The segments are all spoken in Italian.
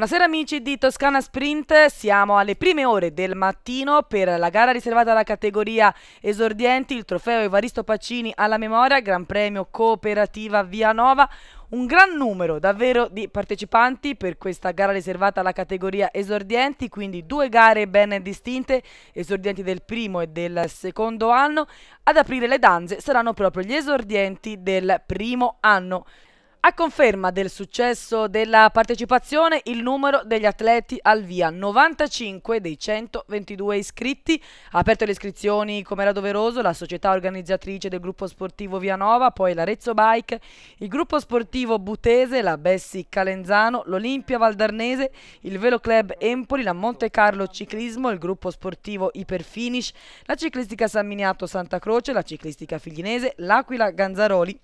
Buonasera amici di Toscana Sprint, siamo alle prime ore del mattino per la gara riservata alla categoria esordienti, il trofeo Evaristo Pacini alla memoria, Gran Premio Cooperativa Via Nova. un gran numero davvero di partecipanti per questa gara riservata alla categoria esordienti, quindi due gare ben distinte, esordienti del primo e del secondo anno. Ad aprire le danze saranno proprio gli esordienti del primo anno. A conferma del successo della partecipazione, il numero degli atleti al via 95 dei 122 iscritti. Ha aperto le iscrizioni come era doveroso la società organizzatrice del gruppo sportivo Vianova, poi l'Arezzo Bike, il gruppo sportivo Butese, la Bessi Calenzano, l'Olimpia Valdarnese, il Velo Club Empoli, la Monte Carlo Ciclismo, il gruppo sportivo Iperfinish, la ciclistica San Miniato Santa Croce, la ciclistica Figlinese, l'Aquila Ganzaroli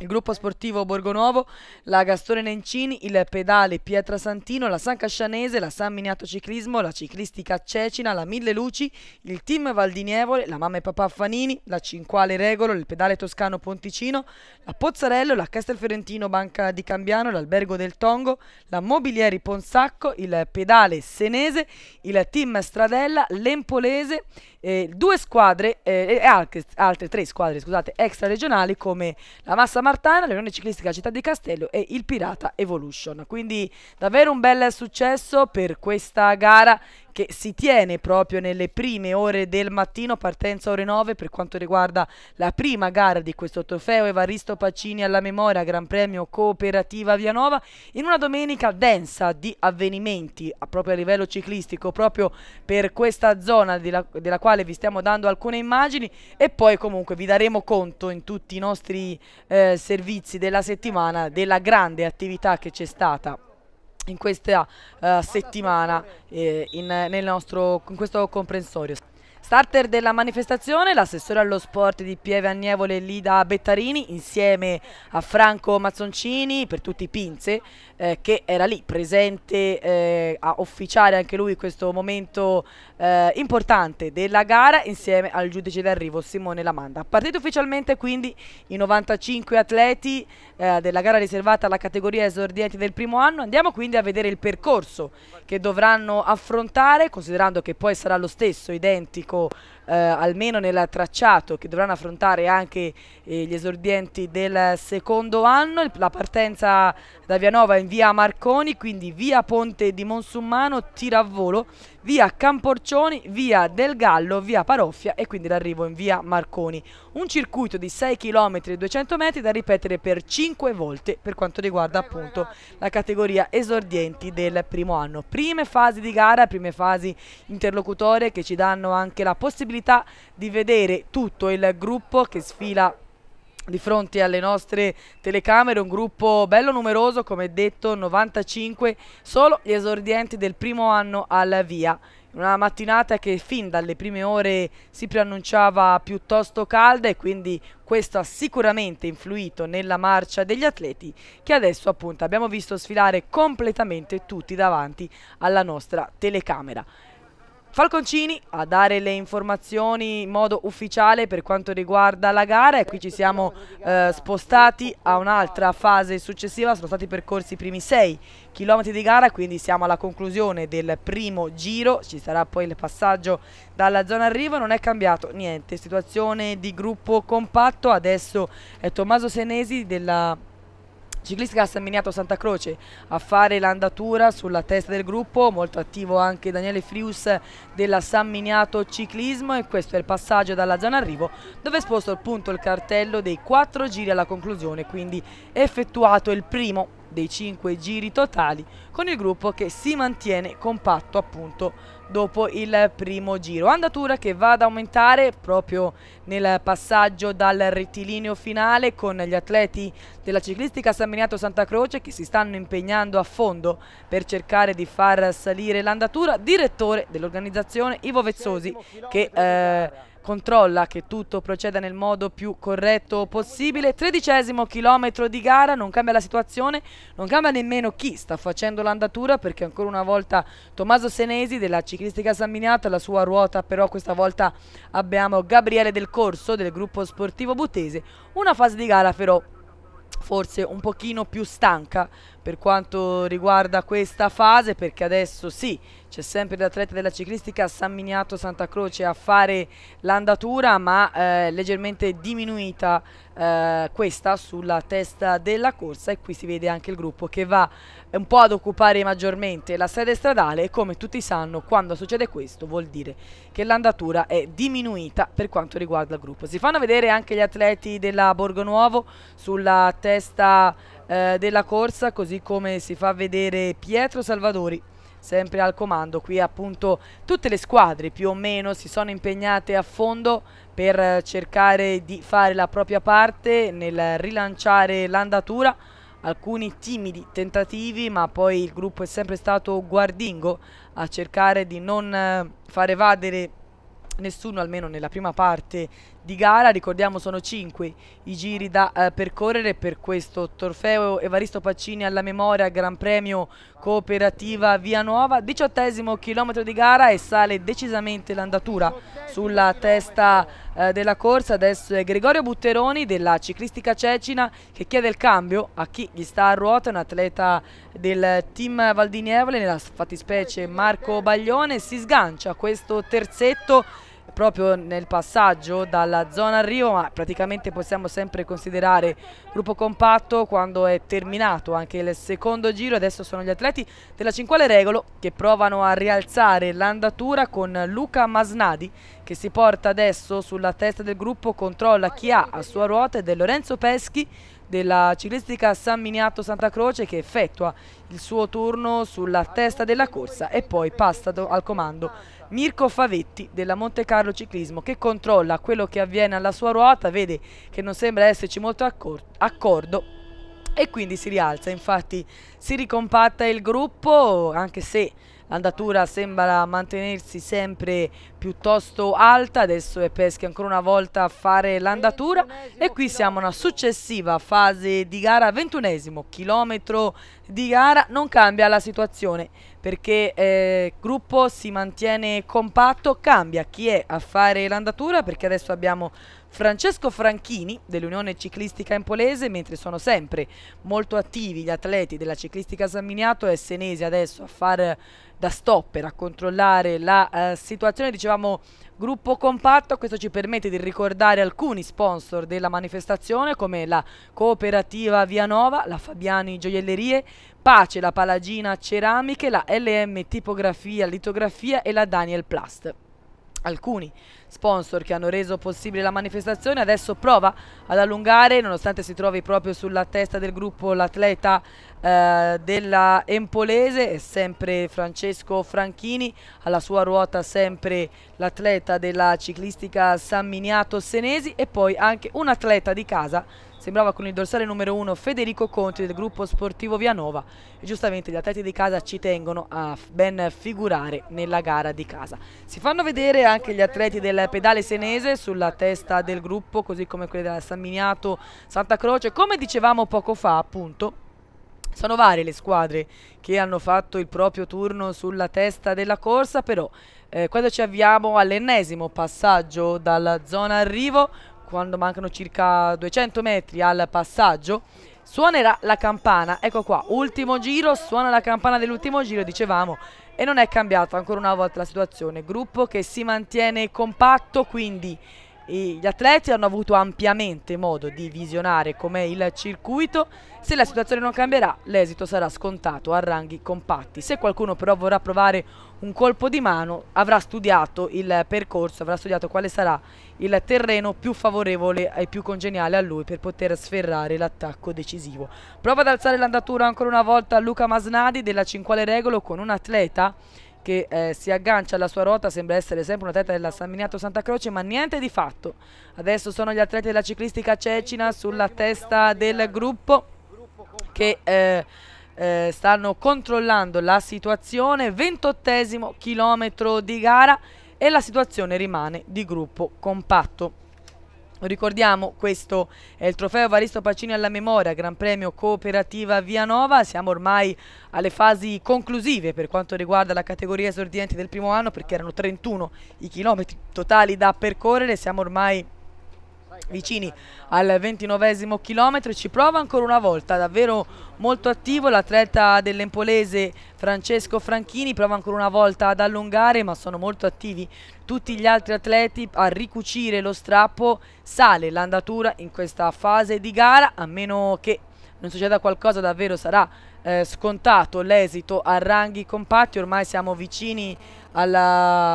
il gruppo sportivo Borgonovo, la Gastone Nencini, il pedale Pietra Santino, la San Cascianese, la San Miniato Ciclismo, la Ciclistica Cecina, la Mille Luci, il team Valdinievole, la Mamma e Papà Fanini, la Cinquale Regolo, il pedale Toscano Ponticino, la Pozzarello, la Castelfiorentino Banca di Cambiano, l'Albergo del Tongo, la Mobilieri Ponsacco, il pedale Senese, il team Stradella, l'Empolese, eh, due squadre eh, e altre, altre, tre squadre scusate, extra regionali come la Massa Mar Martana, l'Unione Ciclistica Città di Castello e il Pirata Evolution. Quindi davvero un bel successo per questa gara che si tiene proprio nelle prime ore del mattino, partenza ore 9 per quanto riguarda la prima gara di questo trofeo Evaristo Pacini alla memoria, Gran Premio Cooperativa Vianova, in una domenica densa di avvenimenti proprio a livello ciclistico, proprio per questa zona della, della quale vi stiamo dando alcune immagini e poi comunque vi daremo conto in tutti i nostri eh, servizi della settimana della grande attività che c'è stata in questa uh, settimana eh, in, nel nostro, in questo comprensorio. Starter della manifestazione, l'assessore allo sport di Pieve Annevole Lida Bettarini insieme a Franco Mazzoncini per tutti i pinze eh, che era lì presente eh, a officiare anche lui in questo momento eh, importante della gara insieme al giudice d'arrivo Simone Lamanda. Partito ufficialmente quindi i 95 atleti eh, della gara riservata alla categoria esordienti del primo anno. Andiamo quindi a vedere il percorso che dovranno affrontare considerando che poi sarà lo stesso identico eh, almeno nel tracciato che dovranno affrontare anche eh, gli esordienti del secondo anno. la partenza da Vianova in via Marconi, quindi via Ponte di Monsummano, tira a volo via Camporcioni, via Del Gallo, via Paroffia e quindi l'arrivo in via Marconi. Un circuito di 6 km e 200 metri da ripetere per 5 volte per quanto riguarda appunto la categoria esordienti del primo anno. Prime fasi di gara, prime fasi interlocutorie che ci danno anche la possibilità di vedere tutto il gruppo che sfila di fronte alle nostre telecamere un gruppo bello numeroso come detto 95 solo gli esordienti del primo anno alla via una mattinata che fin dalle prime ore si preannunciava piuttosto calda e quindi questo ha sicuramente influito nella marcia degli atleti che adesso appunto abbiamo visto sfilare completamente tutti davanti alla nostra telecamera. Falconcini a dare le informazioni in modo ufficiale per quanto riguarda la gara e qui ci siamo eh, spostati a un'altra fase successiva, sono stati percorsi i primi 6 km di gara quindi siamo alla conclusione del primo giro, ci sarà poi il passaggio dalla zona arrivo, non è cambiato niente, situazione di gruppo compatto, adesso è Tommaso Senesi della Ciclistica San Santa Croce a fare l'andatura sulla testa del gruppo, molto attivo anche Daniele Frius della San Ciclismo e questo è il passaggio dalla zona arrivo dove è esposto appunto il cartello dei quattro giri alla conclusione, quindi effettuato il primo dei 5 giri totali con il gruppo che si mantiene compatto appunto dopo il primo giro. Andatura che va ad aumentare proprio nel passaggio dal rettilineo finale con gli atleti della ciclistica San Miniato Santa Croce che si stanno impegnando a fondo per cercare di far salire l'andatura. Direttore dell'organizzazione Ivo Vezzosi che... Eh, controlla che tutto proceda nel modo più corretto possibile. Tredicesimo chilometro di gara, non cambia la situazione, non cambia nemmeno chi sta facendo l'andatura perché ancora una volta Tommaso Senesi della ciclistica San Miniato, la sua ruota però questa volta abbiamo Gabriele Del Corso del gruppo sportivo Buttese, una fase di gara però forse un pochino più stanca per quanto riguarda questa fase perché adesso sì c'è sempre l'atleta della ciclistica San Miniato Santa Croce a fare l'andatura ma eh, leggermente diminuita eh, questa sulla testa della corsa e qui si vede anche il gruppo che va un po' ad occupare maggiormente la sede stradale e come tutti sanno quando succede questo vuol dire che l'andatura è diminuita per quanto riguarda il gruppo si fanno vedere anche gli atleti della Borgo Nuovo sulla testa eh, della corsa così come si fa vedere Pietro Salvadori sempre al comando qui appunto tutte le squadre più o meno si sono impegnate a fondo per cercare di fare la propria parte nel rilanciare l'andatura alcuni timidi tentativi ma poi il gruppo è sempre stato guardingo a cercare di non eh, far evadere nessuno almeno nella prima parte di gara, ricordiamo sono 5 i giri da eh, percorrere per questo trofeo Evaristo Paccini alla memoria Gran Premio Cooperativa Via Nuova, diciottesimo chilometro di gara e sale decisamente l'andatura sulla testa eh, della corsa, adesso è Gregorio Butteroni della ciclistica Cecina che chiede il cambio a chi gli sta a ruota, un atleta del team Valdinievole, nella fattispecie Marco Baglione, si sgancia questo terzetto proprio nel passaggio dalla zona arrivo ma praticamente possiamo sempre considerare gruppo compatto quando è terminato anche il secondo giro adesso sono gli atleti della Cinquale Regolo che provano a rialzare l'andatura con Luca Masnadi che si porta adesso sulla testa del gruppo controlla chi ha a sua ruota ed è Lorenzo Peschi della ciclistica San Miniato Santa Croce che effettua il suo turno sulla testa della corsa e poi passa al comando Mirko Favetti della Monte Carlo Ciclismo che controlla quello che avviene alla sua ruota, vede che non sembra esserci molto accordo e quindi si rialza, infatti si ricompatta il gruppo anche se L'andatura sembra mantenersi sempre piuttosto alta, adesso è Peschi ancora una volta a fare l'andatura e qui siamo a una successiva fase di gara, ventunesimo chilometro di gara, non cambia la situazione perché eh, il gruppo si mantiene compatto, cambia chi è a fare l'andatura perché adesso abbiamo Francesco Franchini dell'Unione Ciclistica Empolese, mentre sono sempre molto attivi gli atleti della ciclistica San Miniato e Senesi adesso a fare da stopper, a controllare la eh, situazione, diceva dicevamo gruppo compatto, questo ci permette di ricordare alcuni sponsor della manifestazione come la cooperativa Via Nova, la Fabiani Gioiellerie, Pace, la Palagina Ceramiche, la LM Tipografia Litografia e la Daniel Plast. Alcuni sponsor che hanno reso possibile la manifestazione adesso prova ad allungare, nonostante si trovi proprio sulla testa del gruppo l'atleta eh, della Empolese, è sempre Francesco Franchini, alla sua ruota sempre l'atleta della ciclistica San Miniato Senesi e poi anche un atleta di casa sembrava con il dorsale numero 1 Federico Conti del gruppo sportivo Vianova e giustamente gli atleti di casa ci tengono a ben figurare nella gara di casa. Si fanno vedere anche gli atleti del pedale senese sulla testa del gruppo così come quelli della San Miniato Santa Croce come dicevamo poco fa appunto sono varie le squadre che hanno fatto il proprio turno sulla testa della corsa, però eh, quando ci avviamo all'ennesimo passaggio dalla zona arrivo quando mancano circa 200 metri al passaggio suonerà la campana, ecco qua, ultimo giro, suona la campana dell'ultimo giro, dicevamo, e non è cambiata ancora una volta la situazione, gruppo che si mantiene compatto, quindi i, gli atleti hanno avuto ampiamente modo di visionare com'è il circuito. Se la situazione non cambierà, l'esito sarà scontato a ranghi compatti. Se qualcuno però vorrà provare un colpo di mano, avrà studiato il percorso, avrà studiato quale sarà il terreno più favorevole e più congeniale a lui per poter sferrare l'attacco decisivo. Prova ad alzare l'andatura ancora una volta Luca Masnadi della Cinquale Regolo con un atleta che eh, si aggancia alla sua ruota, sembra essere sempre un atleta della San Miniato Santa Croce, ma niente di fatto. Adesso sono gli atleti della ciclistica Cecina sulla testa del gruppo che eh, eh, stanno controllando la situazione, 28 chilometro di gara e la situazione rimane di gruppo compatto. Ricordiamo, questo è il trofeo Varisto Pacini alla memoria, Gran Premio Cooperativa Vianova. Siamo ormai alle fasi conclusive per quanto riguarda la categoria esordiente del primo anno perché erano 31 i chilometri totali da percorrere. Siamo ormai vicini al 29 chilometro ci prova ancora una volta davvero molto attivo l'atleta dell'Empolese Francesco Franchini prova ancora una volta ad allungare ma sono molto attivi tutti gli altri atleti a ricucire lo strappo sale l'andatura in questa fase di gara a meno che non succeda qualcosa davvero sarà eh, scontato l'esito a ranghi compatti ormai siamo vicini al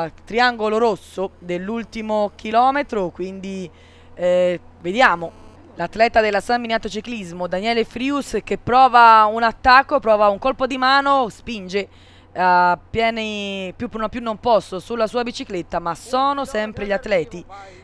eh, triangolo rosso dell'ultimo chilometro quindi eh, vediamo. L'atleta della San Miniato Ciclismo, Daniele Frius, che prova un attacco, prova un colpo di mano, spinge a eh, pieni più, no, più non posso sulla sua bicicletta, ma sono sempre gli atleti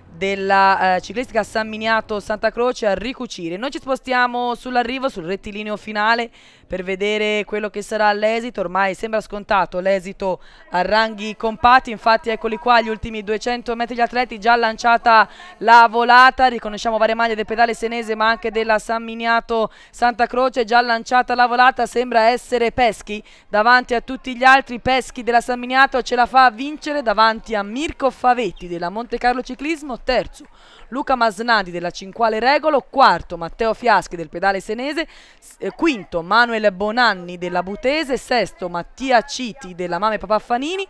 della eh, ciclistica San Miniato Santa Croce a ricucire. Noi ci spostiamo sull'arrivo, sul rettilineo finale per vedere quello che sarà l'esito. Ormai sembra scontato l'esito a ranghi compatti. Infatti eccoli qua gli ultimi 200 metri gli atleti. Già lanciata la volata. Riconosciamo varie maglie del pedale senese ma anche della San Miniato Santa Croce. Già lanciata la volata. Sembra essere Peschi davanti a tutti gli altri. Peschi della San Miniato ce la fa vincere davanti a Mirko Favetti della Monte Carlo Ciclismo. Terzo. Luca Masnadi della Cinquale Regolo, quarto Matteo Fiaschi del Pedale Senese, eh, quinto Manuel Bonanni della Butese, sesto Mattia Citi della Mame Fanini,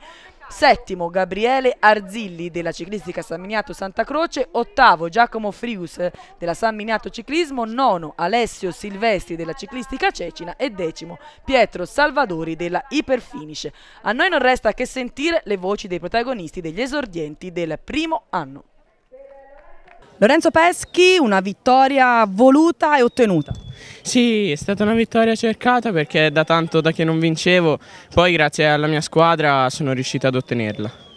settimo Gabriele Arzilli della ciclistica San Miniato Santa Croce, ottavo Giacomo Frius eh, della San Miniato Ciclismo, nono Alessio Silvestri della ciclistica Cecina e decimo Pietro Salvadori della Iperfinish. A noi non resta che sentire le voci dei protagonisti degli esordienti del primo anno. Lorenzo Peschi, una vittoria voluta e ottenuta. Sì, è stata una vittoria cercata perché da tanto da che non vincevo, poi grazie alla mia squadra sono riuscita ad ottenerla.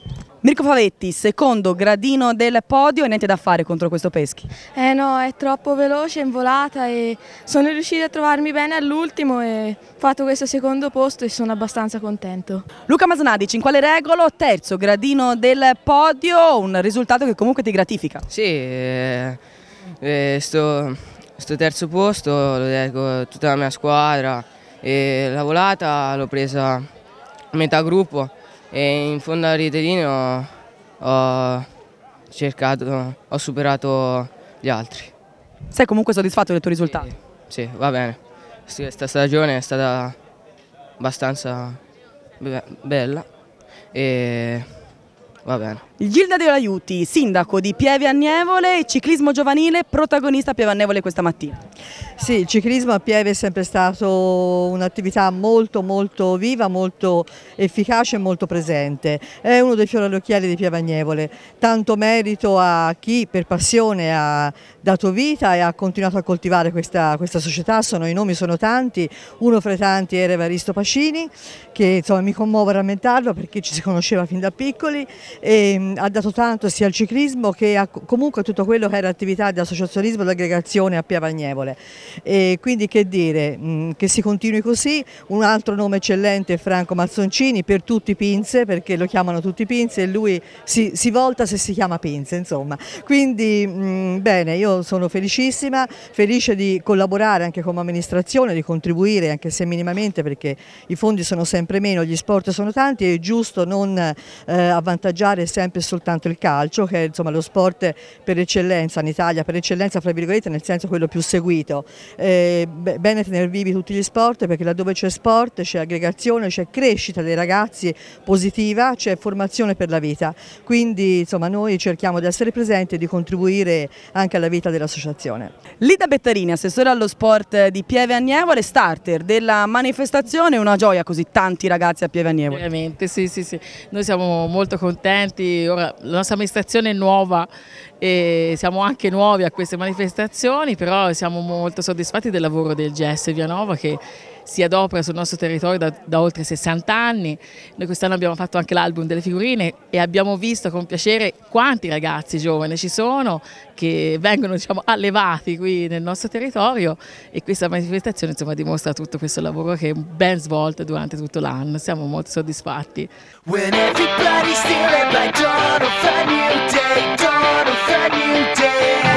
Mirko Favetti, secondo gradino del podio, niente da fare contro questo Peschi? Eh no, è troppo veloce, in volata e sono riuscito a trovarmi bene all'ultimo e ho fatto questo secondo posto e sono abbastanza contento. Luca Masnadici, in quale regolo? Terzo gradino del podio, un risultato che comunque ti gratifica. Sì, eh, eh, terzo posto lo dedico tutta la mia squadra e la volata l'ho presa a metà gruppo e in fondo alla rete ho, cercato, ho superato gli altri. Sei comunque soddisfatto del tuo risultato? Sì, sì va bene. Questa stagione è stata abbastanza be bella e va bene. Il Gilda De Aiuti, sindaco di Pieve Annevole, ciclismo giovanile, protagonista a Pieve Annevole questa mattina. Sì, il ciclismo a Pieve è sempre stato un'attività molto molto viva, molto efficace e molto presente. È uno dei fiori all'occhiello di Pieve Agnevole. Tanto merito a chi per passione ha dato vita e ha continuato a coltivare questa, questa società, sono, i nomi sono tanti, uno fra i tanti era Evaristo Pacini che insomma, mi commuovo a rammentarlo perché ci si conosceva fin da piccoli e mm, ha dato tanto sia al ciclismo che a comunque tutto quello che era attività di associazionismo e di aggregazione a Pieve Agnevole. E quindi che dire, mm, che si continui così, un altro nome eccellente è Franco Mazzoncini per tutti Pinze, perché lo chiamano tutti Pinze e lui si, si volta se si chiama Pinze, insomma. Quindi mh, mm, bene, io sono felicissima, felice di collaborare anche come amministrazione, di contribuire anche se minimamente perché i fondi sono sempre meno, gli sport sono tanti e è giusto non eh, avvantaggiare sempre soltanto il calcio che è insomma, lo sport per eccellenza in Italia, per eccellenza fra virgolette nel senso quello più seguito partito. Eh, bene tenere vivi tutti gli sport perché laddove c'è sport c'è aggregazione, c'è crescita dei ragazzi positiva, c'è formazione per la vita. Quindi insomma noi cerchiamo di essere presenti e di contribuire anche alla vita dell'associazione. Lida Bettarini, assessore allo sport di Pieve Agnevole, starter della manifestazione, una gioia così tanti ragazzi a Pieve Agnevole. Veramente, sì, sì, sì. Noi siamo molto contenti, Ora, la nostra amministrazione è nuova e siamo anche nuovi a queste manifestazioni, però siamo molto soddisfatti del lavoro del GS Vianova che si adopera sul nostro territorio da, da oltre 60 anni. Noi quest'anno abbiamo fatto anche l'album delle figurine e abbiamo visto con piacere quanti ragazzi giovani ci sono che vengono diciamo, allevati qui nel nostro territorio e questa manifestazione insomma, dimostra tutto questo lavoro che è ben svolto durante tutto l'anno. Siamo molto soddisfatti. When Second new day.